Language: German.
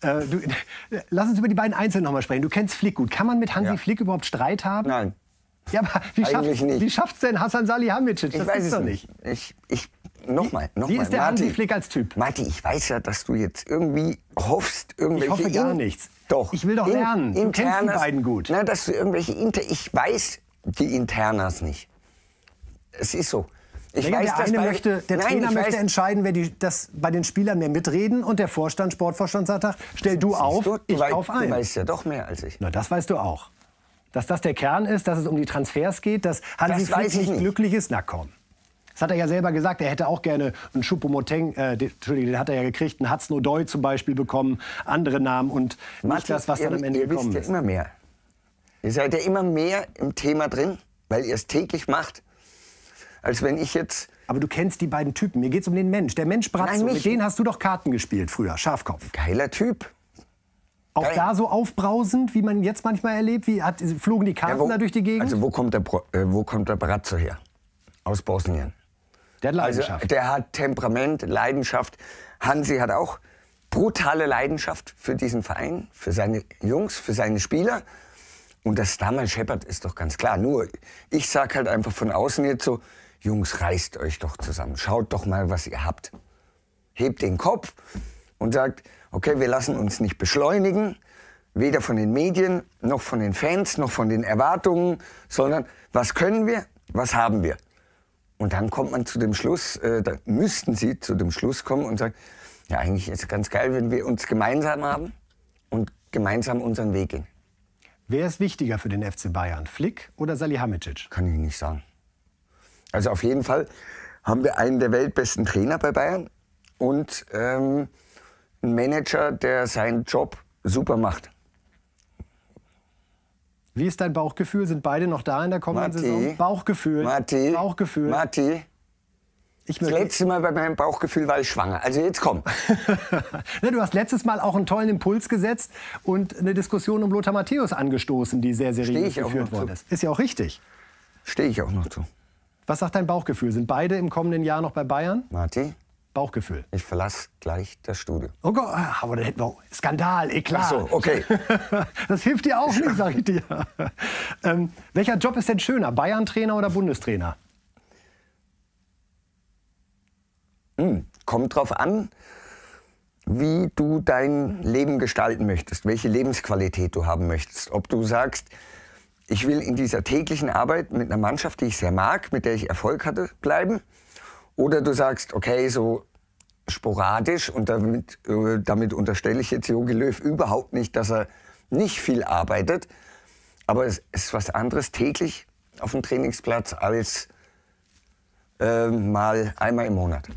Äh, du, lass uns über die beiden Einzelnen nochmal sprechen. Du kennst Flick gut. Kann man mit Hansi ja. Flick überhaupt Streit haben? Nein. Ja, aber wie schafft es denn Hassan Salihamidzic? Das ich weiß es doch nicht. Ich, ich, nochmal, nochmal. Wie ist der Marti, Hansi Flick als Typ? Marti, ich weiß ja, dass du jetzt irgendwie hoffst, irgendwelche... Ich hoffe gar nichts. Doch. Ich will doch in, lernen. Du internas, kennst die beiden gut. Na, dass du irgendwelche... Inter ich weiß die Internas nicht. Es ist so. Ich naja, weiß, der eine möchte, der Nein, Trainer möchte entscheiden, wer die, das bei den Spielern mehr mitreden und der Vorstand, Sportvorstand sagt, stell du auf, du, ich wei ein. Du weißt ja doch mehr als ich. Na, das weißt du auch. Dass das der Kern ist, dass es um die Transfers geht, dass Hansi das Flick nicht, glücklich ist, na komm. Das hat er ja selber gesagt, er hätte auch gerne einen Schupomoteng, äh, den, Entschuldigung, den hat er ja gekriegt, einen Hudson zum Beispiel bekommen, andere Namen und Martin, nicht das, was ihr, dann am Ende gekommen ihr gekommen wisst ist. immer mehr. Ihr seid ja immer mehr im Thema drin, weil ihr es täglich macht als wenn ich jetzt. Aber du kennst die beiden Typen. Mir geht es um den Mensch. Der Mensch Bratzo. Nein, mit denen hast du doch Karten gespielt früher. Schafkopf. Geiler Typ. Auch Geil. da so aufbrausend, wie man jetzt manchmal erlebt? Wie hat, flogen die Karten ja, wo, da durch die Gegend? Also wo kommt der, äh, wo kommt der Bratzo her? Aus Bosnien. Der hat also, Leidenschaft. Also, der hat Temperament, Leidenschaft. Hansi hat auch brutale Leidenschaft für diesen Verein, für seine Jungs, für seine Spieler. Und dass damals scheppert, ist doch ganz klar. Nur, ich sag halt einfach von außen jetzt so, Jungs, reißt euch doch zusammen, schaut doch mal, was ihr habt. Hebt den Kopf und sagt, okay, wir lassen uns nicht beschleunigen, weder von den Medien, noch von den Fans, noch von den Erwartungen, sondern was können wir, was haben wir. Und dann kommt man zu dem Schluss, äh, da müssten sie zu dem Schluss kommen und sagen, ja, eigentlich ist es ganz geil, wenn wir uns gemeinsam haben und gemeinsam unseren Weg gehen. Wer ist wichtiger für den FC Bayern, Flick oder Salihamidzic? Kann ich nicht sagen. Also auf jeden Fall haben wir einen der weltbesten Trainer bei Bayern und ähm, einen Manager, der seinen Job super macht. Wie ist dein Bauchgefühl? Sind beide noch da in der kommenden Marti, Saison? Bauchgefühl. Marti, Bauchgefühl. Marti. Ich das letzte Mal bei meinem Bauchgefühl war ich schwanger. Also jetzt komm. Ne, du hast letztes Mal auch einen tollen Impuls gesetzt und eine Diskussion um Lothar Matthäus angestoßen, die sehr seriös geführt worden ist. Ist ja auch richtig. Stehe ich auch noch zu. Was sagt dein Bauchgefühl? Sind beide im kommenden Jahr noch bei Bayern? Marti? Bauchgefühl. Ich verlasse gleich das Studio. Oh Gott, ah, aber dann hätten wir Skandal, eklat. Eh, Ach so, okay. Das hilft dir auch nicht, sag ich dir. Ähm, welcher Job ist denn schöner, Bayern-Trainer oder Bundestrainer? Hm, kommt drauf an, wie du dein Leben gestalten möchtest, welche Lebensqualität du haben möchtest. Ob du sagst, ich will in dieser täglichen Arbeit mit einer Mannschaft, die ich sehr mag, mit der ich Erfolg hatte, bleiben. Oder du sagst, okay, so sporadisch und damit, äh, damit unterstelle ich jetzt Jogi Löw überhaupt nicht, dass er nicht viel arbeitet. Aber es ist was anderes täglich auf dem Trainingsplatz als äh, mal einmal im Monat.